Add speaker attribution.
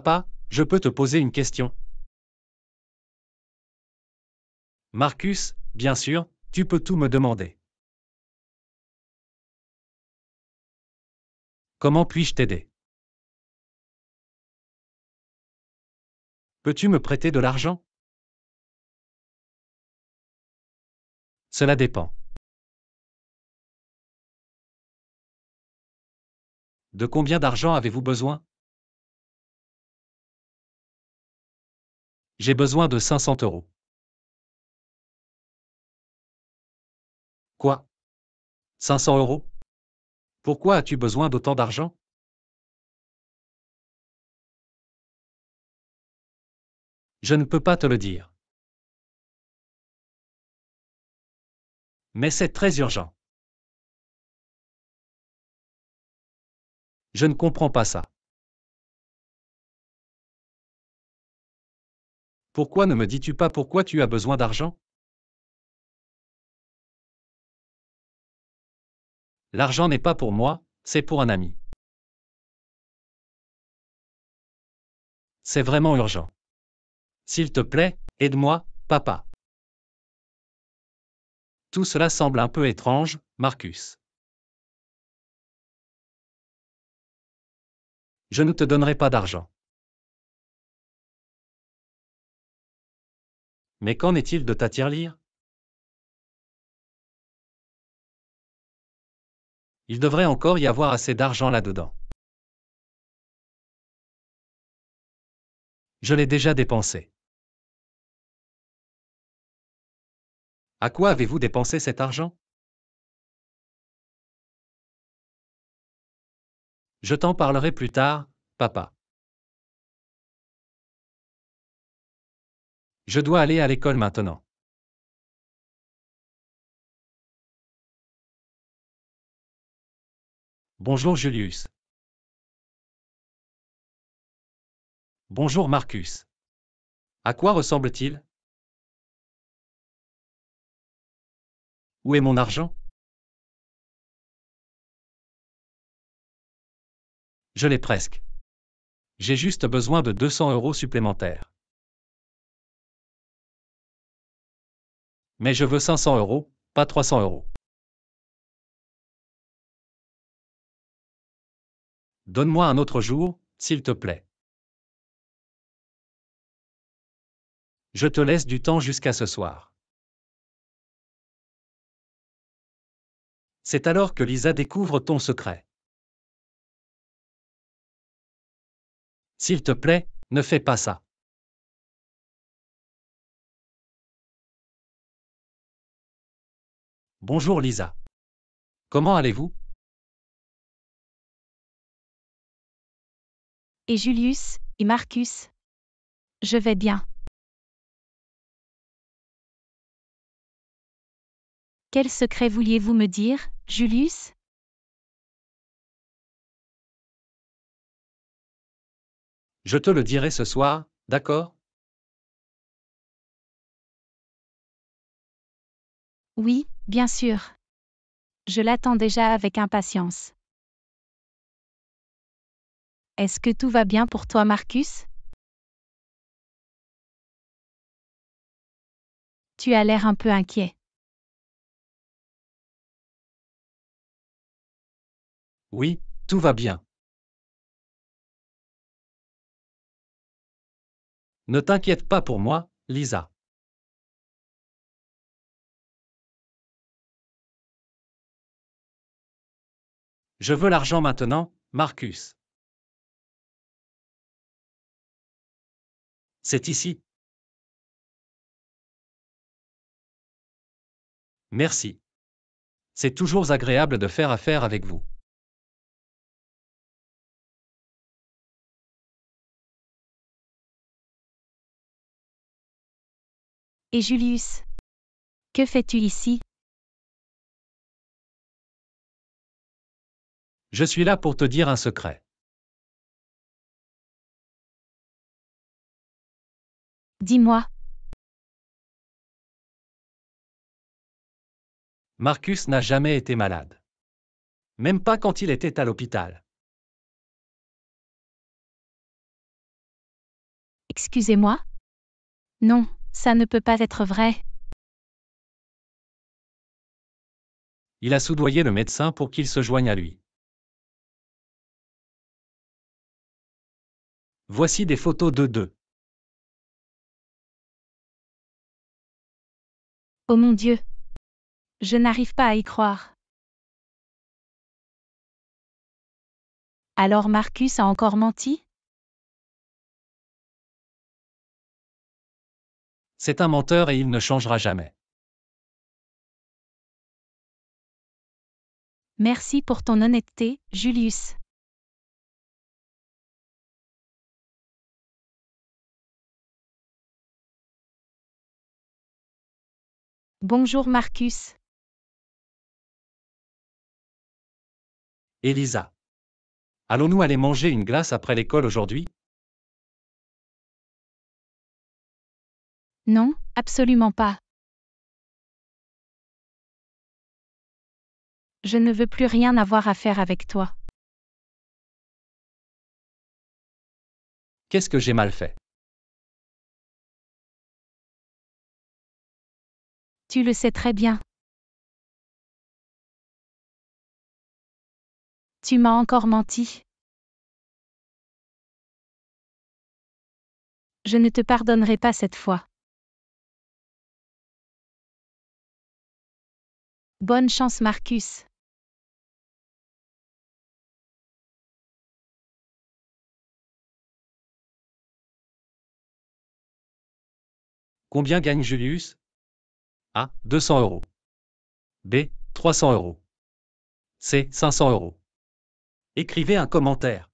Speaker 1: Papa, je peux te poser une question Marcus, bien sûr, tu peux tout me demander. Comment puis-je t'aider Peux-tu me prêter de l'argent Cela dépend. De combien d'argent avez-vous besoin J'ai besoin de 500 euros. Quoi 500 euros Pourquoi as-tu besoin d'autant d'argent Je ne peux pas te le dire. Mais c'est très urgent. Je ne comprends pas ça. Pourquoi ne me dis-tu pas pourquoi tu as besoin d'argent L'argent n'est pas pour moi, c'est pour un ami. C'est vraiment urgent. S'il te plaît, aide-moi, papa. Tout cela semble un peu étrange, Marcus. Je ne te donnerai pas d'argent. Mais qu'en est-il de ta tirelire Il devrait encore y avoir assez d'argent là-dedans. Je l'ai déjà dépensé. À quoi avez-vous dépensé cet argent Je t'en parlerai plus tard, papa. Je dois aller à l'école maintenant. Bonjour Julius. Bonjour Marcus. À quoi ressemble-t-il Où est mon argent Je l'ai presque. J'ai juste besoin de 200 euros supplémentaires. Mais je veux 500 euros, pas 300 euros. Donne-moi un autre jour, s'il te plaît. Je te laisse du temps jusqu'à ce soir. C'est alors que Lisa découvre ton secret. S'il te plaît, ne fais pas ça. Bonjour Lisa. Comment allez-vous Et Julius, et Marcus Je vais bien. Quel secret vouliez-vous me dire, Julius Je te le dirai ce soir, d'accord Oui, bien sûr. Je l'attends déjà avec impatience. Est-ce que tout va bien pour toi, Marcus Tu as l'air un peu inquiet. Oui, tout va bien. Ne t'inquiète pas pour moi, Lisa. Je veux l'argent maintenant, Marcus. C'est ici. Merci. C'est toujours agréable de faire affaire avec vous. Et Julius Que fais-tu ici Je suis là pour te dire un secret. Dis-moi. Marcus n'a jamais été malade. Même pas quand il était à l'hôpital. Excusez-moi Non, ça ne peut pas être vrai. Il a soudoyé le médecin pour qu'il se joigne à lui. Voici des photos de deux. Oh mon Dieu Je n'arrive pas à y croire. Alors Marcus a encore menti C'est un menteur et il ne changera jamais. Merci pour ton honnêteté, Julius. Bonjour Marcus. Elisa. Allons-nous aller manger une glace après l'école aujourd'hui Non, absolument pas. Je ne veux plus rien avoir à faire avec toi. Qu'est-ce que j'ai mal fait Tu le sais très bien. Tu m'as encore menti. Je ne te pardonnerai pas cette fois. Bonne chance Marcus. Combien gagne Julius a. 200 euros. B. 300 euros. C. 500 euros. Écrivez un commentaire.